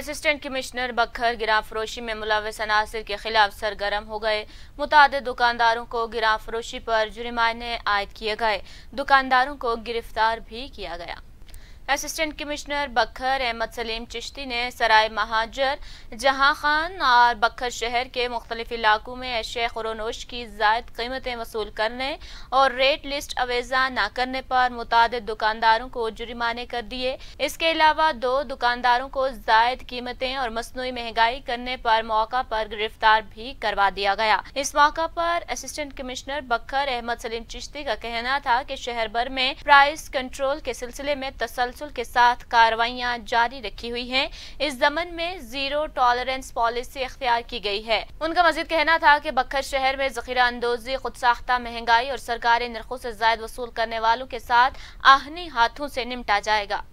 assistant commissioner बखर गिरा फरोशी में मुलविस अनासर के खिलाफ सरगर्म हो गए मुतद दुकानदारों को गिरा फरोशी पर जुर्माने आयद किए गए दुकानदारों को गिरफ्तार भी किया गया असिस्टेंट कमिश्नर बखर अहमद सलीम चिश्ती ने सराय महाजर जहां खान और बखर शहर के मुख्तलिफ इलाकों में एशिया खुरोनोश की जायद कीमतें वसूल करने और रेट लिस्ट अवेजा न करने पर मुतद दुकानदारों को जुर्माने कर दिए इसके अलावा दो दुकानदारों को जायद कीमतें और मसनू महंगाई करने पर मौका पर गिरफ्तार भी करवा दिया गया इस मौका पर असिस्टेंट कमिश्नर बखर अहमद सलीम चिश्ती का कहना था कि शहर भर में प्राइस कंट्रोल के सिलसिले में तसल काउंसिल के साथ कार्रवाइयां जारी रखी हुई हैं इस दमन में जीरो टॉलरेंस पॉलिसी अख्तियार की गई है उनका मजीद कहना था कि बखर शहर में जखीरा अंदोजी खुद साख्ता महंगाई और सरकारी नरखों से जायद वसूल करने वालों के साथ आहनी हाथों से निपटा जाएगा